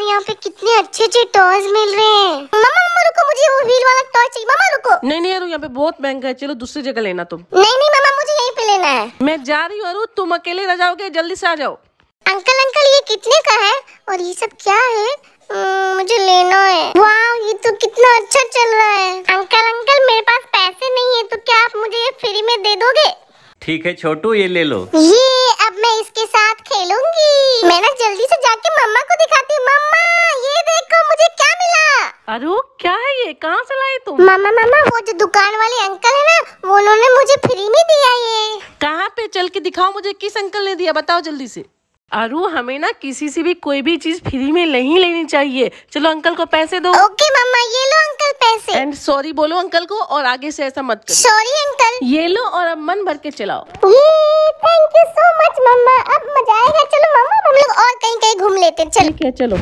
और यहाँ पे कितने अच्छे अच्छे टॉयज मिल रहे हैं मामा मामा रुको मुझे वो व्हील वाला टॉय चाहिए मामा रुको नहीं नहीं यहाँ पे बहुत महंगा है चलो दूसरी जगह लेना तुम नहीं नहीं मामा मुझे यहीं पे लेना है मैं जा रही हूँ तुम अकेले रह जाओगे जल्दी से आ जाओ अंकल अंकल ये कितने का है और ये सब क्या है हम्म, मुझे लेना है वाह ये तो कितना अच्छा चल रहा है अंकल अंकल मेरे पास पैसे नहीं है तो क्या आप मुझे ये फ्री में दे दोगे ठीक है छोटू ये ले लो ये अरे क्या है ये कहाँ से लाए तुम मामा मामा वो जो दुकान वाले अंकल है ना वो उन्होंने मुझे फ्री में दिया ये कहाँ पे चल के दिखाओ मुझे किस अंकल ने दिया बताओ जल्दी से अरु हमें ना किसी से भी कोई भी चीज फ्री में नहीं लेनी चाहिए चलो अंकल को पैसे दो ओके मामा ये लो अंकल पैसे एंड सॉरी बोलो अंकल को और आगे से ऐसा मत करो सॉरी अंकल ये लो और अब मन भर के चलाओ थैंक यू सो मच मम्मा अब मजा आएगा चलो मामा हम लोग और कहीं कहीं घूम लेते चल क्या चलो